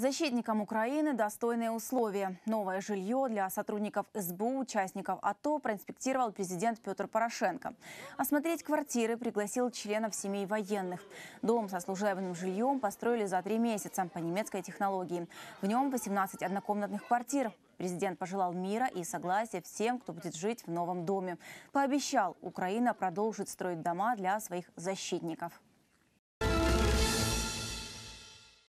Защитникам Украины достойные условия. Новое жилье для сотрудников СБУ, участников АТО проинспектировал президент Петр Порошенко. Осмотреть квартиры пригласил членов семей военных. Дом со служебным жильем построили за три месяца по немецкой технологии. В нем 18 однокомнатных квартир. Президент пожелал мира и согласия всем, кто будет жить в новом доме. Пообещал, Украина продолжит строить дома для своих защитников.